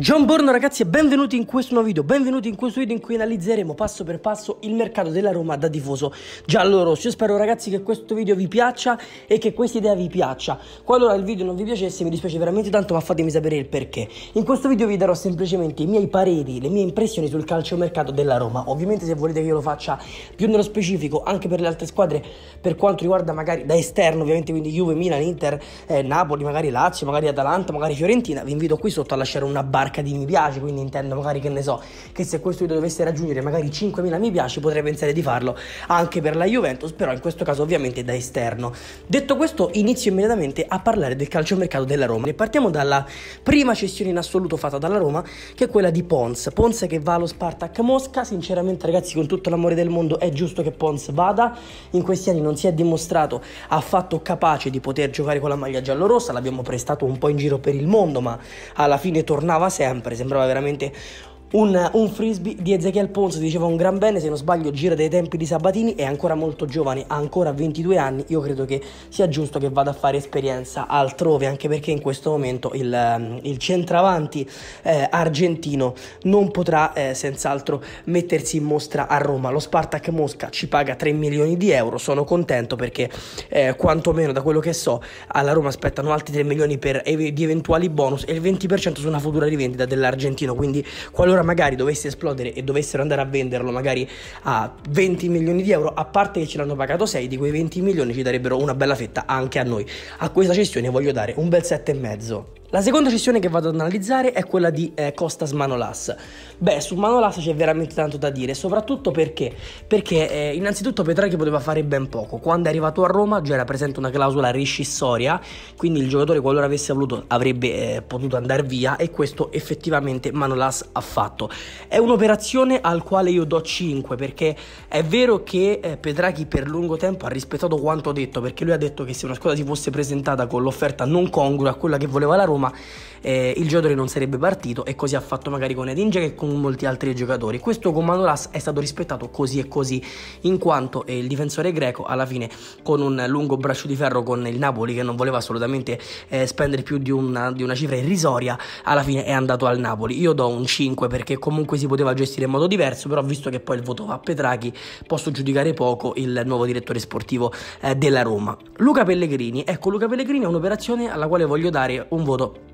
John Borno ragazzi e benvenuti in questo nuovo video, benvenuti in questo video in cui analizzeremo passo per passo il mercato della Roma da tifoso giallo-rosso. Io spero ragazzi che questo video vi piaccia e che questa idea vi piaccia. Qualora il video non vi piacesse mi dispiace veramente tanto ma fatemi sapere il perché. In questo video vi darò semplicemente i miei pareri, le mie impressioni sul calciomercato della Roma. Ovviamente se volete che io lo faccia più nello specifico anche per le altre squadre per quanto riguarda magari da esterno ovviamente quindi Juve, Milan, Inter, eh, Napoli, magari Lazio, magari Atalanta, magari Fiorentina vi invito qui sotto a lasciare una barra barca di mi piace, quindi intendo magari che ne so, che se questo video dovesse raggiungere magari 5.000 mi piace potrei pensare di farlo anche per la Juventus, però in questo caso ovviamente da esterno. Detto questo inizio immediatamente a parlare del calciomercato della Roma e partiamo dalla prima cessione in assoluto fatta dalla Roma che è quella di Pons, Pons che va allo Spartak Mosca, sinceramente ragazzi con tutto l'amore del mondo è giusto che Pons vada, in questi anni non si è dimostrato affatto capace di poter giocare con la maglia giallorossa, l'abbiamo prestato un po' in giro per il mondo ma alla fine tornava sempre sean, sembrava veramente Un, un, frisbee di Ezechiel Ponce diceva un gran bene, se non sbaglio gira dei tempi di Sabatini, è ancora molto giovane, ha ancora 22 anni, io credo che sia giusto che vada a fare esperienza altrove, anche perché in questo momento il, il centravanti eh, argentino non potrà eh, senz'altro mettersi in mostra a Roma. Lo Spartak Mosca ci paga 3 milioni di euro, sono contento perché eh, quantomeno da quello che so alla Roma aspettano altri 3 milioni per, di eventuali bonus e il 20% su una futura rivendita dell'argentino, quindi qualora allora magari dovesse esplodere e dovessero andare a venderlo magari a 20 milioni di euro, a parte che ce l'hanno pagato 6, di quei 20 milioni ci darebbero una bella fetta anche a noi. A questa cessione voglio dare un bel 7,5. La seconda cessione che vado ad analizzare è quella di eh, Costas Manolas. Beh, su Manolas c'è veramente tanto da dire, soprattutto perché? Perché eh, innanzitutto Petraghi poteva fare ben poco. Quando è arrivato a Roma già era presente una clausola rescissoria, quindi il giocatore qualora avesse voluto avrebbe eh, potuto andare via e questo effettivamente Manolas ha fatto. È un'operazione al quale io do 5 perché è vero che eh, Petraghi per lungo tempo ha rispettato quanto detto, perché lui ha detto che se una squadra si fosse presentata con l'offerta non congrua a quella che voleva la Roma, 吗？eh, il giocatore non sarebbe partito e così ha fatto magari con Edinge e con molti altri giocatori. Questo con Manolas è stato rispettato così e così in quanto eh, il difensore greco alla fine con un lungo braccio di ferro con il Napoli che non voleva assolutamente eh, spendere più di una, di una cifra irrisoria alla fine è andato al Napoli. Io do un 5 perché comunque si poteva gestire in modo diverso però visto che poi il voto va a Petrachi posso giudicare poco il nuovo direttore sportivo eh, della Roma. Luca Pellegrini, ecco Luca Pellegrini è un'operazione alla quale voglio dare un voto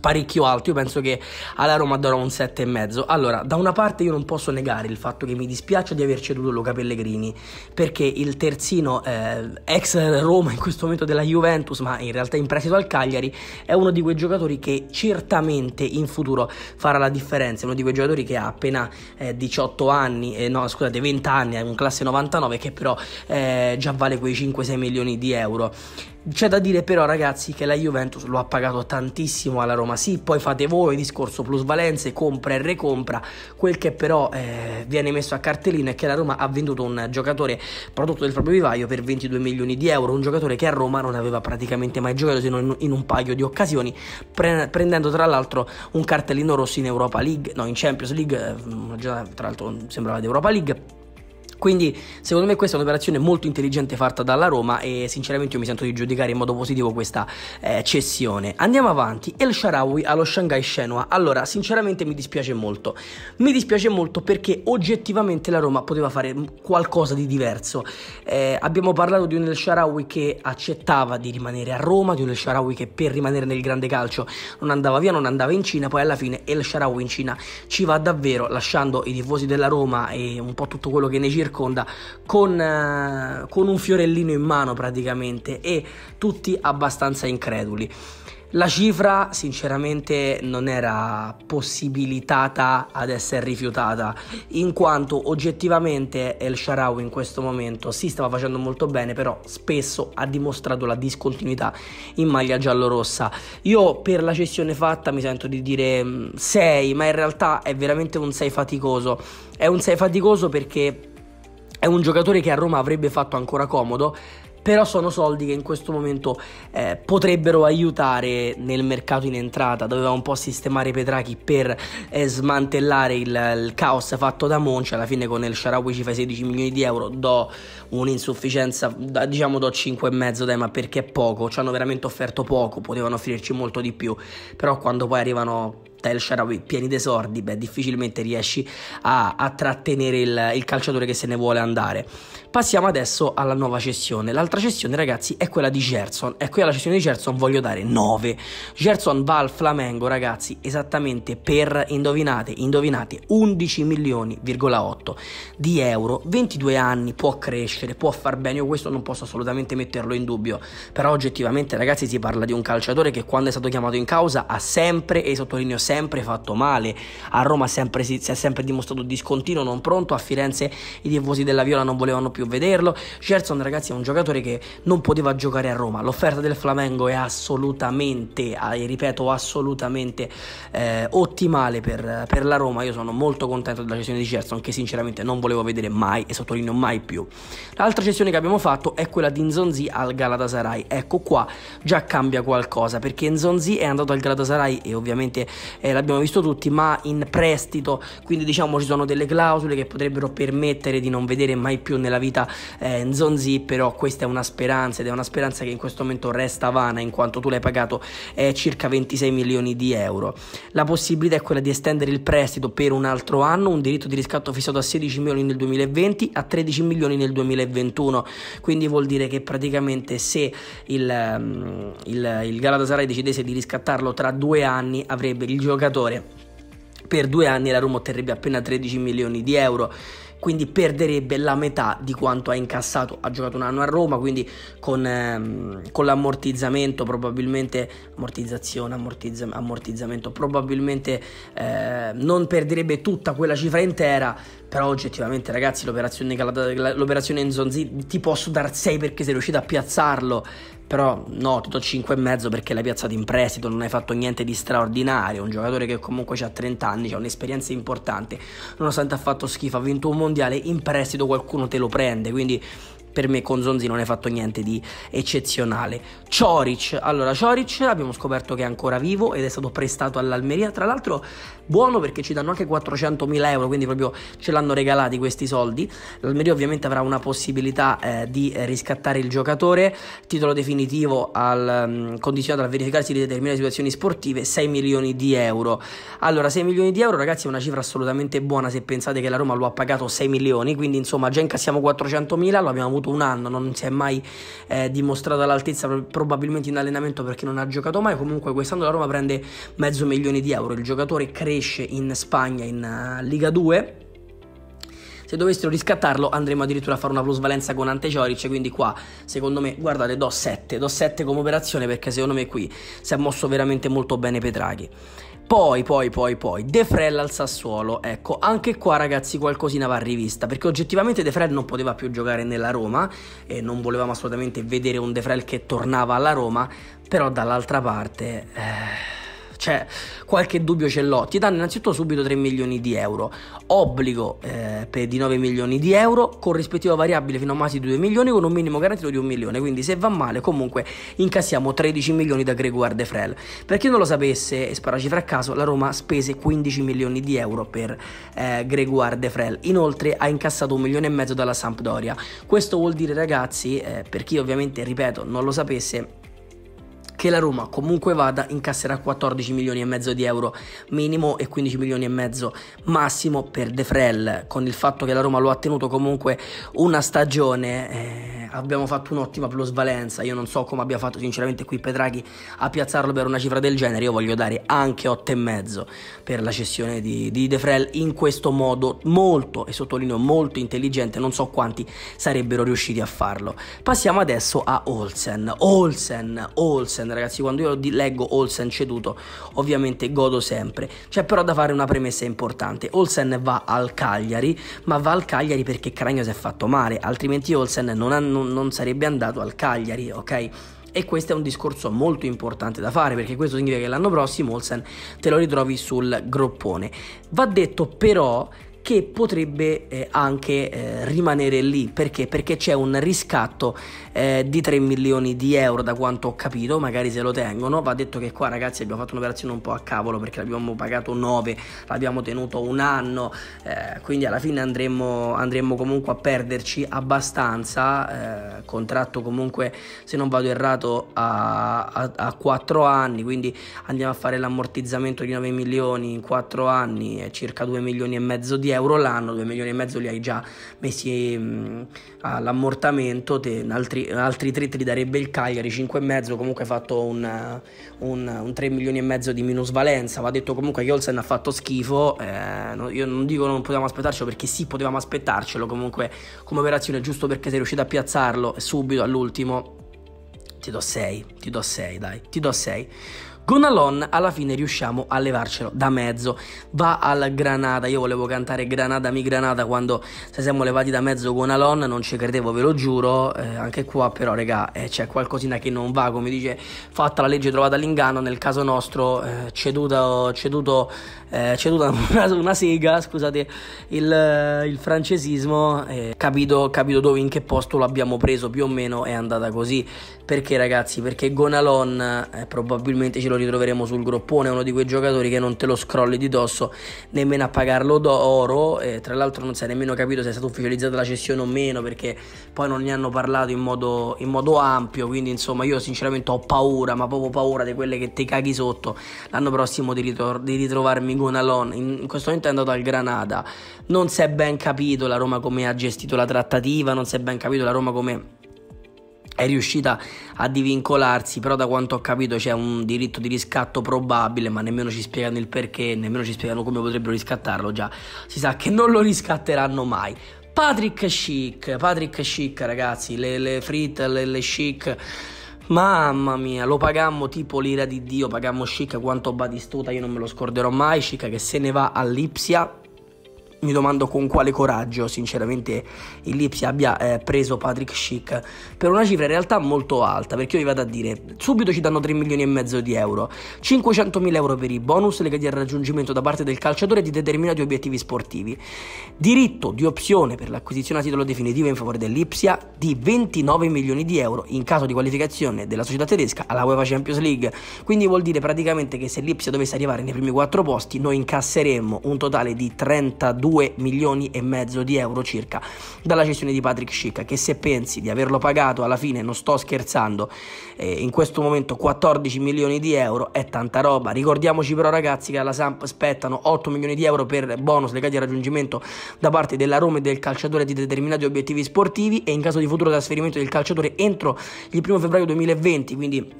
parecchio alto. Io penso che alla Roma darò un 7,5. Allora, da una parte io non posso negare il fatto che mi dispiace di aver ceduto Luca Pellegrini, perché il terzino eh, ex Roma in questo momento della Juventus, ma in realtà in prestito al Cagliari, è uno di quei giocatori che certamente in futuro farà la differenza. È uno di quei giocatori che ha appena eh, 18 anni, eh, no, scusate, 20 anni, è un classe 99 che però eh, già vale quei 5-6 milioni di euro. C'è da dire però ragazzi che la Juventus lo ha pagato tantissimo alla Roma, sì, poi fate voi discorso plusvalenze, compra e recompra, quel che però eh, viene messo a cartellino è che la Roma ha venduto un giocatore prodotto del proprio vivaio per 22 milioni di euro, un giocatore che a Roma non aveva praticamente mai giocato se non in un paio di occasioni, pre- prendendo tra l'altro un cartellino rosso in Europa League, no in Champions League, eh, tra l'altro sembrava di Europa League quindi secondo me questa è un'operazione molto intelligente fatta dalla Roma e sinceramente io mi sento di giudicare in modo positivo questa eh, cessione. Andiamo avanti, El Sharawi allo Shanghai Shenhua. Allora sinceramente mi dispiace molto, mi dispiace molto perché oggettivamente la Roma poteva fare qualcosa di diverso. Eh, abbiamo parlato di un El Sharawi che accettava di rimanere a Roma, di un El Sharawi che per rimanere nel grande calcio non andava via, non andava in Cina, poi alla fine El Sharawi in Cina ci va davvero lasciando i tifosi della Roma e un po' tutto quello che ne gira circonda con, eh, con un fiorellino in mano praticamente e tutti abbastanza increduli. La cifra sinceramente non era possibilitata ad essere rifiutata, in quanto oggettivamente El Sharawi in questo momento si stava facendo molto bene, però spesso ha dimostrato la discontinuità in maglia giallorossa. Io per la cessione fatta mi sento di dire 6, mm, ma in realtà è veramente un 6 faticoso. È un 6 faticoso perché è un giocatore che a Roma avrebbe fatto ancora comodo, però sono soldi che in questo momento eh, potrebbero aiutare nel mercato in entrata. Doveva un po' sistemare Petrachi per eh, smantellare il, il, caos fatto da Monci. Alla fine con il Sharawi ci fai 16 milioni di euro, do un'insufficienza, da, diciamo do 5,5 dai, ma perché è poco. Ci hanno veramente offerto poco, potevano offrirci molto di più. Però quando poi arrivano Tel Sharawi pieni d'esordi, beh, difficilmente riesci a, a trattenere il, il, calciatore che se ne vuole andare. Passiamo adesso alla nuova cessione. L'altra cessione, ragazzi, è quella di Gerson. E qui alla cessione di Gerson voglio dare 9. Gerson va al Flamengo, ragazzi, esattamente per, indovinate, indovinate, 11 milioni,8 di euro. 22 anni, può crescere, può far bene. Io questo non posso assolutamente metterlo in dubbio. Però oggettivamente, ragazzi, si parla di un calciatore che quando è stato chiamato in causa ha sempre, e sottolineo sempre fatto male, a Roma sempre, si, si, è sempre dimostrato discontinuo, non pronto, a Firenze i tifosi della Viola non volevano più vederlo, Gerson ragazzi è un giocatore che non poteva giocare a Roma, l'offerta del Flamengo è assolutamente, eh, ripeto assolutamente eh, ottimale per, per la Roma, io sono molto contento della cessione di Gerson che sinceramente non volevo vedere mai e sottolineo mai più. L'altra cessione che abbiamo fatto è quella di Nzonzi al Galatasaray, ecco qua già cambia qualcosa perché Nzonzi è andato al Galatasaray e ovviamente eh, l'abbiamo visto tutti, ma in prestito, quindi diciamo ci sono delle clausole che potrebbero permettere di non vedere mai più nella vita eh, Zonzi, però questa è una speranza ed è una speranza che in questo momento resta vana in quanto tu l'hai pagato eh, circa 26 milioni di euro. La possibilità è quella di estendere il prestito per un altro anno, un diritto di riscatto fissato a 16 milioni nel 2020, a 13 milioni nel 2021, quindi vuol dire che praticamente se il, ehm, il, il Galatasaray decidesse di riscattarlo tra due anni avrebbe il giocatore. Per due anni la Roma otterrebbe appena 13 milioni di euro quindi perderebbe la metà di quanto ha incassato. Ha giocato un anno a Roma, quindi con, ehm, con l'ammortizzamento, probabilmente ammortizzazione, ammortizza, ammortizzamento, probabilmente eh, non perderebbe tutta quella cifra intera. Però oggettivamente, ragazzi, l'operazione, l'operazione Nzonzi ti posso dar 6 perché sei riuscito a piazzarlo però no, ti do 5,5 perché l'hai piazzato in prestito, non hai fatto niente di straordinario, un giocatore che comunque ha 30 anni, ha un'esperienza importante, nonostante ha fatto schifo, ha vinto un mondiale, in prestito qualcuno te lo prende, quindi per me con Zonzi non è fatto niente di eccezionale. Cioric, allora Cioric abbiamo scoperto che è ancora vivo ed è stato prestato all'Almeria, tra l'altro buono perché ci danno anche 400.000 euro, quindi proprio ce l'hanno regalati questi soldi. L'Almeria ovviamente avrà una possibilità eh, di riscattare il giocatore, titolo definitivo al, um, condizionato al verificarsi di determinate situazioni sportive, 6 milioni di euro. Allora 6 milioni di euro ragazzi è una cifra assolutamente buona se pensate che la Roma lo ha pagato 6 milioni, quindi insomma già incassiamo 400.000, lo abbiamo avuto appunto un anno, non si è mai eh, dimostrato all'altezza probabilmente in allenamento perché non ha giocato mai, comunque quest'anno la Roma prende mezzo milione di euro, il giocatore cresce in Spagna in uh, Liga 2 se dovessero riscattarlo andremo addirittura a fare una plusvalenza con Ante Cioric quindi qua secondo me guardate do 7 do 7 come operazione perché secondo me qui si è mosso veramente molto bene Petraghi poi, poi, poi, poi, De Frel al Sassuolo. Ecco, anche qua ragazzi qualcosina va rivista, perché oggettivamente De Frel non poteva più giocare nella Roma e non volevamo assolutamente vedere un De Frel che tornava alla Roma, però dall'altra parte... Eh cioè qualche dubbio ce l'ho, ti danno innanzitutto subito 3 milioni di euro, obbligo eh, per di 9 milioni di euro, con rispettiva variabile fino a quasi 2 milioni, con un minimo garantito di 1 milione, quindi se va male comunque incassiamo 13 milioni da Gregoire De Frel. Per chi non lo sapesse, e sparaci fra caso, la Roma spese 15 milioni di euro per eh, Gregoire De Frel, inoltre ha incassato un milione e mezzo dalla Sampdoria. Questo vuol dire ragazzi, eh, per chi ovviamente, ripeto, non lo sapesse, che la Roma comunque vada incasserà 14 milioni e mezzo di euro minimo e 15 milioni e mezzo massimo per De Frel, con il fatto che la Roma lo ha tenuto comunque una stagione... Eh, abbiamo fatto un'ottima plusvalenza. Io non so come abbia fatto sinceramente qui Pedraghi a piazzarlo per una cifra del genere. Io voglio dare anche 8,5 per la cessione di, di De Frel in questo modo molto, e sottolineo molto intelligente. Non so quanti sarebbero riusciti a farlo. Passiamo adesso a Olsen. Olsen, Olsen, ragazzi, quando io leggo Olsen ceduto, ovviamente godo sempre. C'è però da fare una premessa importante. Olsen va al Cagliari, ma va al Cagliari perché Cragno si è fatto male, altrimenti Olsen non ha non, non sarebbe andato al Cagliari, ok? E questo è un discorso molto importante da fare perché questo significa che l'anno prossimo Olsen te lo ritrovi sul groppone. Va detto però che potrebbe eh, anche eh, rimanere lì perché? perché c'è un riscatto eh, di 3 milioni di euro da quanto ho capito magari se lo tengono va detto che qua ragazzi abbiamo fatto un'operazione un po' a cavolo perché l'abbiamo pagato 9 l'abbiamo tenuto un anno eh, quindi alla fine andremo, andremo, comunque a perderci abbastanza eh, contratto comunque se non vado errato a, a, a 4 anni quindi andiamo a fare l'ammortizzamento di 9 milioni in 4 anni circa 2 milioni e mezzo di euro euro l'anno, 2 milioni e mezzo li hai già messi mh, mm, all'ammortamento, te, altri, altri 3 te li darebbe il Cagliari, 5 e mezzo comunque hai fatto un, un, un, 3 milioni e mezzo di minusvalenza, va detto comunque che Olsen ha fatto schifo, eh, no, io non dico non potevamo aspettarcelo perché sì potevamo aspettarcelo comunque come operazione giusto perché sei riuscito a piazzarlo subito all'ultimo ti do 6, ti do 6 dai, ti do 6. Con Alon alla fine riusciamo a levarcelo da mezzo. Va al Granada. Io volevo cantare Granada mi Granada quando ci siamo levati da mezzo con Alon. Non ci credevo, ve lo giuro. Eh, anche qua, però, regà, eh, c'è qualcosina che non va. Come dice, fatta la legge trovata all'inganno. Nel caso nostro, eh, ceduto, ceduto, eh, ceduta una, una, sega. Scusate il, eh, il francesismo. Eh, capito, capito dove, in che posto l'abbiamo preso più o meno. È andata così. Perché, ragazzi? Perché Gonalon probabilmente ce lo ritroveremo sul groppone, uno di quei giocatori che non te lo scrolli di dosso nemmeno a pagarlo d'oro, e tra l'altro non si è nemmeno capito se è stata ufficializzata la cessione o meno perché poi non ne hanno parlato in modo, in modo ampio, quindi insomma io sinceramente ho paura, ma proprio paura di quelle che ti caghi sotto l'anno prossimo di, ritro- di ritrovarmi con Alon, in questo momento è andato al Granada, non si è ben capito la Roma come ha gestito la trattativa, non si è ben capito la Roma come è riuscita a divincolarsi, però da quanto ho capito c'è un diritto di riscatto probabile, ma nemmeno ci spiegano il perché, nemmeno ci spiegano come potrebbero riscattarlo già. Si sa che non lo riscatteranno mai. Patrick Chic, Patrick Chic ragazzi, le, le fritte, le, le chic. Mamma mia, lo pagammo tipo l'ira di Dio, pagammo Chic quanto Batistuta, io non me lo scorderò mai, Chic che se ne va all'Ipsia mi domando con quale coraggio sinceramente il Lipsia abbia eh, preso Patrick Schick per una cifra in realtà molto alta perché io vi vado a dire subito ci danno 3 milioni e mezzo di euro 500 mila euro per i bonus legati al raggiungimento da parte del calciatore di determinati obiettivi sportivi diritto di opzione per l'acquisizione a titolo definitivo in favore dell'Ipsia di 29 milioni di euro in caso di qualificazione della società tedesca alla UEFA Champions League quindi vuol dire praticamente che se l'Ipsia dovesse arrivare nei primi 4 posti noi incasseremmo un totale di 32 2 milioni e mezzo di euro circa dalla cessione di Patrick Schick che se pensi di averlo pagato alla fine non sto scherzando eh, in questo momento 14 milioni di euro è tanta roba ricordiamoci però ragazzi che alla Samp spettano 8 milioni di euro per bonus legati al raggiungimento da parte della Roma e del calciatore di determinati obiettivi sportivi e in caso di futuro trasferimento del calciatore entro il 1 febbraio 2020 quindi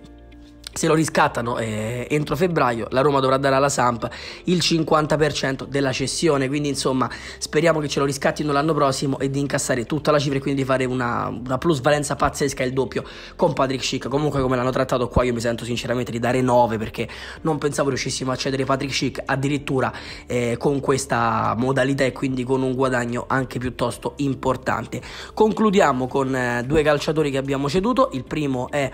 se lo riscattano eh, entro febbraio la Roma dovrà dare alla Samp il 50% della cessione quindi insomma speriamo che ce lo riscattino l'anno prossimo e di incassare tutta la cifra e quindi di fare una, una plusvalenza pazzesca il doppio con Patrick Schick comunque come l'hanno trattato qua io mi sento sinceramente di dare 9 perché non pensavo riuscissimo a cedere Patrick Schick addirittura eh, con questa modalità e quindi con un guadagno anche piuttosto importante concludiamo con eh, due calciatori che abbiamo ceduto il primo è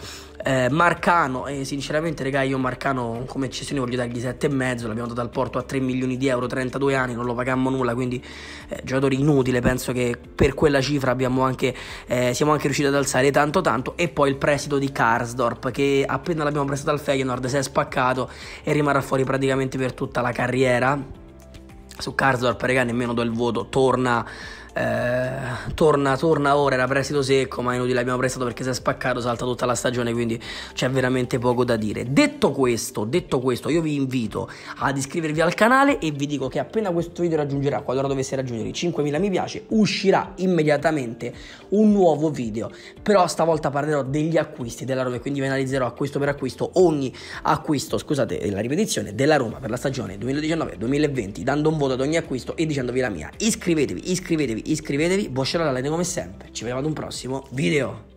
eh, Marcano e sinceramente regà io Marcano come eccezione voglio dargli 7,5, l'abbiamo dato al Porto a 3 milioni di euro, 32 anni, non lo pagammo nulla, quindi eh, giocatore inutile, penso che per quella cifra abbiamo anche, eh, siamo anche riusciti ad alzare tanto tanto e poi il prestito di Karsdorp che appena l'abbiamo prestato al Feyenoord si è spaccato e rimarrà fuori praticamente per tutta la carriera su Karsdorp, regà, nemmeno do il voto, torna eh, torna, torna ora, era prestito secco, ma è inutile, abbiamo prestato perché si è spaccato, salta tutta la stagione, quindi c'è veramente poco da dire. Detto questo, detto questo, io vi invito ad iscrivervi al canale e vi dico che appena questo video raggiungerà, qualora dovesse raggiungere i 5.000 mi piace, uscirà immediatamente un nuovo video, però stavolta parlerò degli acquisti della Roma e quindi vi analizzerò acquisto per acquisto ogni acquisto, scusate la ripetizione, della Roma per la stagione 2019-2020, dando un voto ad ogni acquisto e dicendovi la mia. Iscrivetevi, iscrivetevi iscrivetevi, buon shalom come sempre, ci vediamo ad un prossimo video.